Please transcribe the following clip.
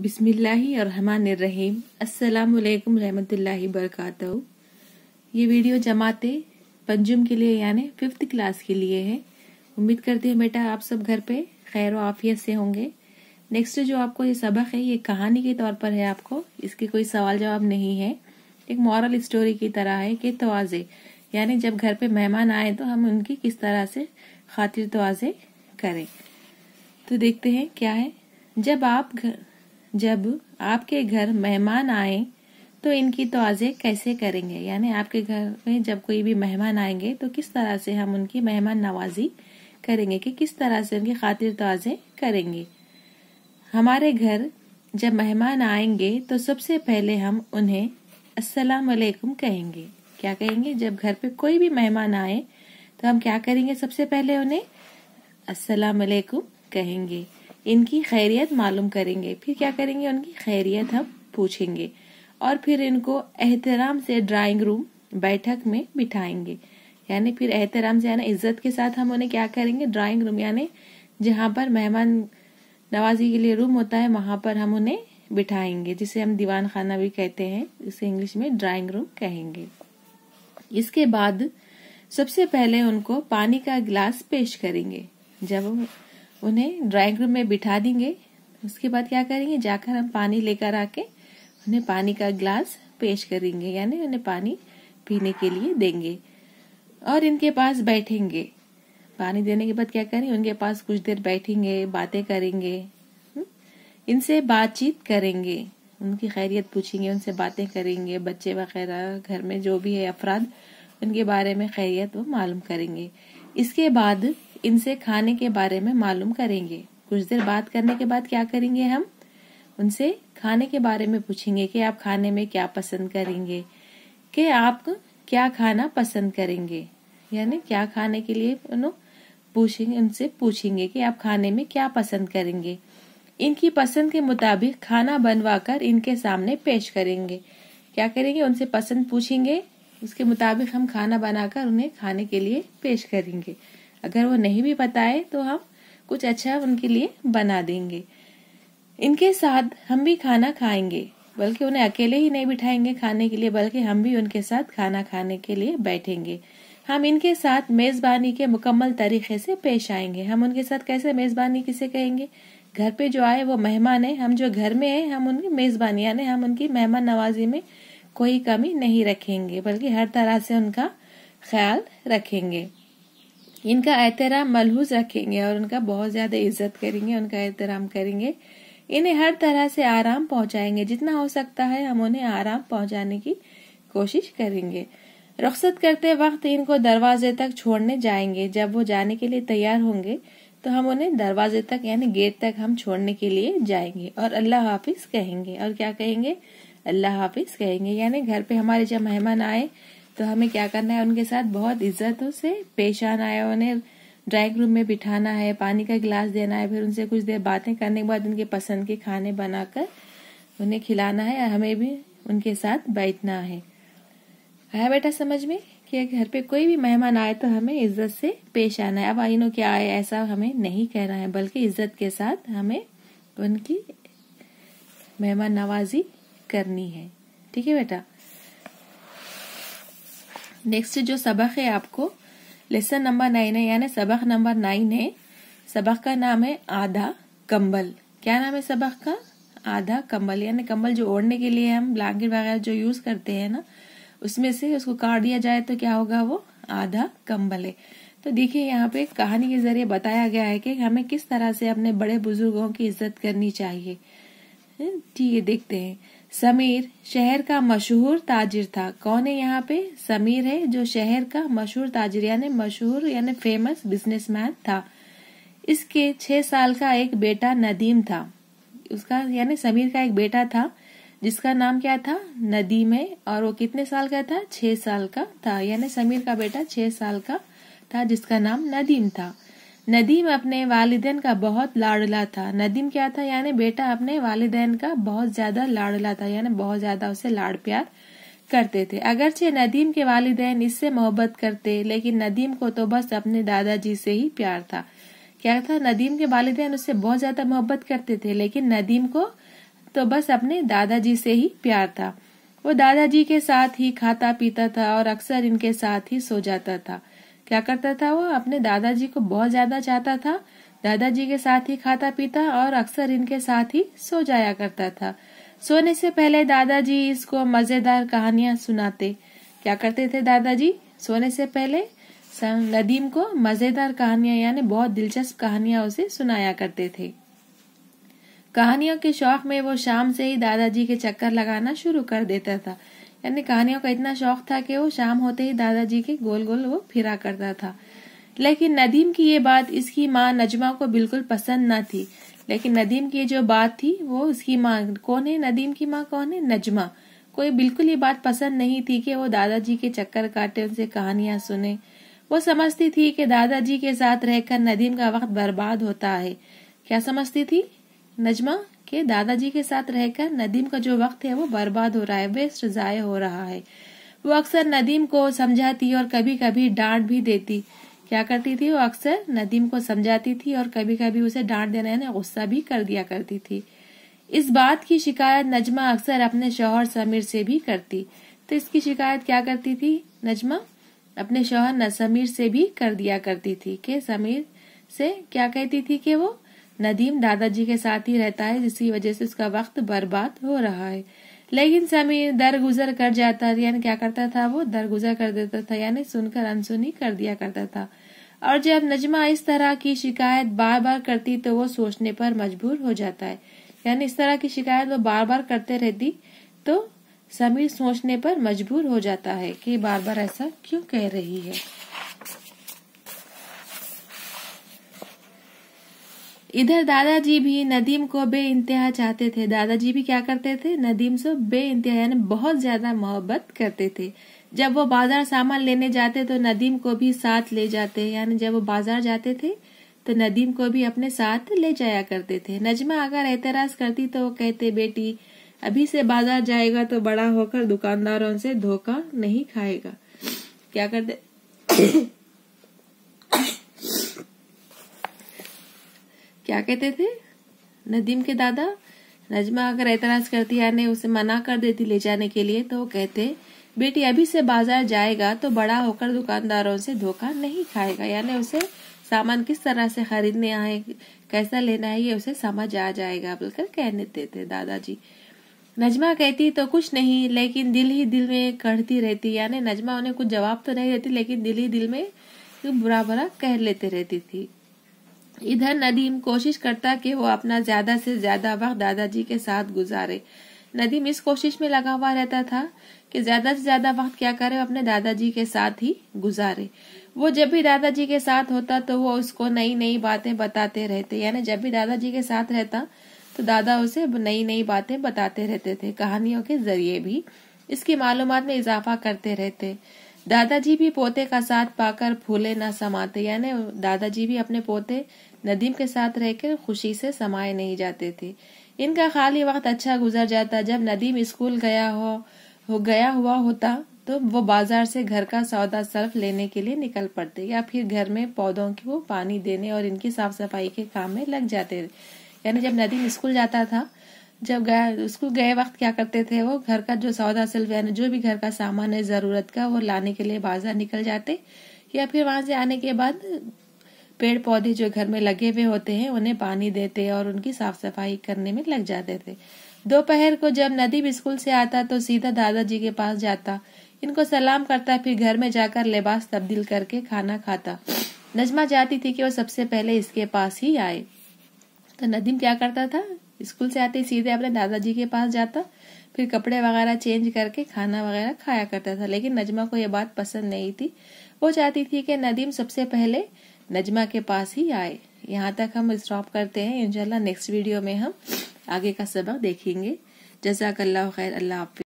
बिसमीम असलकम रहमतुल्लाहि बरकातह ये वीडियो जमाते पंजुम के लिए यानि फिफ्थ क्लास के लिए है उम्मीद करती हूँ बेटा आप सब घर पे खैर आफियत से होंगे नेक्स्ट जो आपको ये सबक है ये कहानी के तौर पर है आपको इसके कोई सवाल जवाब नहीं है एक मॉरल स्टोरी की तरह है कि तोज़े यानी जब घर पे मेहमान आए तो हम उनकी किस तरह से खातिर तोज़े करें तो देखते हैं क्या है जब आप घर जब आपके घर मेहमान आए तो इनकी तोज़े कैसे करेंगे यानी आपके घर में जब कोई भी मेहमान आएंगे तो किस तरह से हम उनकी मेहमान नवाजी करेंगे कि किस तरह से उनकी खातिर तोज़े करेंगे हमारे घर जब मेहमान आएंगे तो सबसे पहले हम उन्हें अस्सलाम वालेकुम कहेंगे क्या कहेंगे जब घर पे कोई भी मेहमान आए तो हम क्या करेंगे सबसे पहले उन्हें अस्सलाम वालेकुम कहेंगे इनकी खैरियत मालूम करेंगे फिर क्या करेंगे उनकी खैरियत हम पूछेंगे और फिर इनको एहतराम से ड्राइंग रूम बैठक में बिठाएंगे यानी फिर एहतराम से यानी इज्जत के साथ हम उन्हें क्या करेंगे ड्राइंग रूम यानी जहाँ पर मेहमान नवाजी के लिए रूम होता है वहां पर हम उन्हें बिठाएंगे जिसे हम दीवान खाना भी कहते हैं इसे इंग्लिश में ड्राइंग रूम कहेंगे इसके बाद सबसे पहले उनको पानी का गिलास पेश करेंगे जब उन्हें ड्राइंग रूम में बिठा देंगे उसके बाद क्या करेंगे जाकर हम पानी लेकर आके उन्हें पानी का ग्लास पेश करेंगे यानी उन्हें पानी पीने के लिए देंगे और इनके पास बैठेंगे पानी देने के बाद क्या करेंगे उनके पास कुछ देर बैठेंगे बातें करेंगे हम्म, इनसे बातचीत करेंगे उनकी खैरियत पूछेंगे उनसे बातें करेंगे बच्चे वगैरह घर में जो भी है अफराद उनके बारे में खैरियत वो मालूम करेंगे इसके बाद इनसे खाने के बारे में मालूम करेंगे कुछ देर बात करने के बाद क्या करेंगे हम उनसे खाने के बारे में पूछेंगे कि आप खाने में क्या पसंद करेंगे कि आप क्या खाना पसंद करेंगे यानी क्या खाने के लिए पूछेंगे उनसे पूछेंगे कि आप खाने में क्या पसंद करेंगे इनकी पसंद के मुताबिक खाना बनवाकर इनके सामने पेश करेंगे क्या करेंगे उनसे पसंद पूछेंगे उसके मुताबिक हम खाना बनाकर उन्हें खाने के लिए पेश करेंगे अगर वो नहीं भी पता है तो हम कुछ अच्छा उनके लिए बना देंगे इनके साथ हम भी खाना खाएंगे बल्कि उन्हें अकेले ही नहीं बिठाएंगे खाने के लिए बल्कि हम भी उनके साथ खाना खाने के लिए बैठेंगे हम इनके साथ मेजबानी के मुकम्मल तरीके से पेश आएंगे हम उनके साथ कैसे मेजबानी किसे कहेंगे घर पे जो आए वो मेहमान है हम जो घर में है हम उनकी मेजबानी यानी हम उनकी मेहमान नवाजी में कोई कमी नहीं रखेंगे बल्कि हर तरह से उनका ख्याल रखेंगे इनका एहतराम मलहूज रखेंगे और उनका बहुत ज्यादा इज्जत करेंगे उनका एहतराम करेंगे इन्हें हर तरह से आराम पहुंचाएंगे जितना हो सकता है हम उन्हें आराम पहुंचाने की कोशिश करेंगे रख्सत करते वक्त इनको दरवाजे तक छोड़ने जाएंगे जब वो जाने के लिए तैयार होंगे तो हम उन्हें दरवाजे तक यानी गेट तक हम छोड़ने के लिए जाएंगे और अल्लाह हाफिज कहेंगे और क्या कहेंगे अल्लाह हाफिज कहेंगे यानी घर पे हमारे जब मेहमान आए तो हमें क्या करना है उनके साथ बहुत इज्जतों से पेश आना है उन्हें ड्राइंग रूम में बिठाना है पानी का गिलास देना है फिर उनसे कुछ देर बातें करने के बाद उनके पसंद के खाने बनाकर उन्हें खिलाना है हमें भी उनके साथ बैठना है आया बेटा समझ में कि घर पे कोई भी मेहमान आए तो हमें इज्जत से पेश आना है अब आइनो क्या आए ऐसा हमें नहीं कहना है बल्कि इज्जत के साथ हमें उनकी मेहमान नवाजी करनी है ठीक है बेटा नेक्स्ट जो सबक है आपको लेसन नंबर नाइन है यानी सबक नंबर नाइन है सबक का नाम है आधा कंबल क्या नाम है सबक का आधा कंबल यानी कंबल जो ओढ़ने के लिए हम ब्लैंकेट वगैरह जो यूज करते हैं ना उसमें से उसको काट दिया जाए तो क्या होगा वो आधा कंबल है तो देखिए यहाँ पे कहानी के जरिए बताया गया है कि हमें किस तरह से अपने बड़े बुजुर्गों की इज्जत करनी चाहिए ठीक है देखते हैं समीर शहर का मशहूर ताजिर था कौन है यहाँ पे समीर है जो शहर का मशहूर ताजिर यानी मशहूर यानी फेमस बिजनेसमैन था इसके छह साल का एक बेटा नदीम था उसका यानी समीर का एक बेटा था जिसका नाम क्या था नदीम है और वो कितने साल का था छह साल का था यानी समीर का बेटा छह साल का था जिसका नाम नदीम था नदीम अपने वालिदेन का बहुत लाडला था नदीम क्या था यानी बेटा अपने वालिदेन का बहुत ज्यादा लाडला था यानी बहुत ज्यादा उसे लाड प्यार करते थे अगरचे नदीम के वालिदेन इससे मोहब्बत करते लेकिन नदीम को तो बस अपने दादाजी से ही प्यार था क्या था नदीम के वालिदेन उससे बहुत ज्यादा मोहब्बत करते थे लेकिन नदीम को तो बस अपने दादाजी से ही प्यार था वो दादाजी के साथ ही खाता पीता था और अक्सर इनके साथ ही सो जाता था क्या करता था वो अपने दादाजी को बहुत ज्यादा चाहता था दादाजी के साथ ही खाता पीता और अक्सर इनके साथ ही सो जाया करता था सोने से पहले दादाजी इसको मजेदार कहानियां सुनाते क्या करते थे दादाजी सोने से पहले नदीम को मजेदार कहानियां यानी बहुत दिलचस्प कहानियां उसे सुनाया करते थे कहानियों के शौक में वो शाम से ही दादाजी के चक्कर लगाना शुरू कर देता था यानी कहानियों का इतना शौक था कि वो शाम होते ही दादाजी के गोल गोल वो फिरा करता था लेकिन नदीम की ये बात इसकी माँ नजमा को बिल्कुल पसंद न थी लेकिन नदीम की जो बात थी वो उसकी माँ कौन है नदीम की माँ कौन है नजमा कोई बिल्कुल ये बात पसंद नहीं थी कि वो दादाजी के चक्कर काटे उनसे कहानियां सुने वो समझती थी कि दादाजी के साथ रहकर नदीम का वक्त बर्बाद होता है क्या समझती थी नजमा कि दादाजी के साथ रहकर नदीम का जो वक्त है वो बर्बाद हो रहा है वेस्ट जाये हो रहा है वो अक्सर नदीम को समझाती और कभी कभी डांट भी देती क्या करती थी वो अक्सर नदीम को समझाती थी और कभी कभी उसे डांट देना यानी गुस्सा भी कर दिया करती थी इस बात की शिकायत नजमा अक्सर अपने शोहर समीर से भी करती तो इसकी शिकायत क्या करती थी नजमा अपने शोहर समीर से भी कर दिया करती थी कि समीर से क्या कहती थी कि वो नदीम दादाजी के साथ ही रहता है जिसकी वजह से उसका वक्त बर्बाद हो रहा है लेकिन समीर दरगुजर कर जाता यानी क्या करता था वो दरगुजर कर देता था यानी सुनकर अनसुनी कर दिया करता था और जब नजमा इस तरह की शिकायत बार बार करती तो वो सोचने पर मजबूर हो जाता है यानी इस तरह की शिकायत वो बार बार करते रहती तो समीर सोचने पर मजबूर हो जाता है कि बार बार ऐसा क्यों कह रही है इधर दादाजी भी नदीम को बे इंतहा चाहते थे दादाजी भी क्या करते थे नदीम से बे इंतहा यानी बहुत ज्यादा मोहब्बत करते थे जब वो बाजार सामान लेने जाते तो नदीम को भी साथ ले जाते यानी जब वो बाजार जाते थे तो नदीम को भी अपने साथ ले जाया करते थे नजमा अगर एतराज करती तो वो कहते बेटी अभी से बाजार जाएगा तो बड़ा होकर दुकानदारों से धोखा नहीं खाएगा क्या करते क्या कहते थे नदीम के दादा नजमा अगर एतराज करती यानी उसे मना कर देती ले जाने के लिए तो वो कहते बेटी अभी से बाजार जाएगा तो बड़ा होकर दुकानदारों से धोखा नहीं खाएगा यानी उसे सामान किस तरह से खरीदने आए कैसा लेना है ये उसे समझ आ जाएगा बोलकर कहने देते दादाजी नजमा कहती तो कुछ नहीं लेकिन दिल ही दिल में कढ़ती रहती यानी नजमा उन्हें कुछ जवाब तो नहीं देती लेकिन दिल ही दिल में बुरा बुरा कह लेते रहती थी इधर नदीम कोशिश करता कि वो अपना ज्यादा से ज्यादा वक्त दादाजी के साथ गुजारे नदीम इस कोशिश में लगा हुआ रहता था कि ज्यादा से ज्यादा वक्त क्या करे अपने दादाजी के साथ ही गुजारे वो जब भी दादाजी के साथ होता तो वो उसको नई नई बातें बताते रहते यानी जब भी दादाजी के साथ रहता तो दादा उसे नई नई बातें बताते रहते थे कहानियों के जरिए भी इसकी मालूम में इजाफा करते रहते दादाजी भी पोते का साथ पाकर फूले न समाते यानी दादाजी भी अपने पोते नदीम के साथ रहकर खुशी से समाये नहीं जाते थे इनका खाली वक्त अच्छा गुजर जाता जब नदीम स्कूल गया हो, हो गया हुआ होता तो वो बाजार से घर का सौदा सर्फ लेने के लिए निकल पड़ते या फिर घर में पौधों को पानी देने और इनकी साफ सफाई के काम में लग जाते यानी जब नदीम स्कूल जाता था जब गए उसको गए वक्त क्या करते थे वो घर का जो सौदा सिल्व यानी जो भी घर का सामान है ज़रूरत का वो लाने के लिए बाजार निकल जाते या फिर वहां से आने के बाद पेड़ पौधे जो घर में लगे हुए होते हैं उन्हें पानी देते और उनकी साफ सफाई करने में लग जाते थे दोपहर को जब नदीप स्कूल से आता तो सीधा दादाजी के पास जाता इनको सलाम करता फिर घर में जाकर लिबास तब्दील करके खाना खाता नजमा जाती थी कि वो सबसे पहले इसके पास ही आए तो नदीम क्या करता था स्कूल से आते ही सीधे अपने दादाजी के पास जाता फिर कपड़े वगैरह चेंज करके खाना वगैरह खाया करता था लेकिन नजमा को यह बात पसंद नहीं थी वो चाहती थी कि नदीम सबसे पहले नजमा के पास ही आए यहाँ तक हम स्टॉप करते हैं इनशाला नेक्स्ट वीडियो में हम आगे का सबक देखेंगे जजाकल्ला खैर अल्लाह हाफि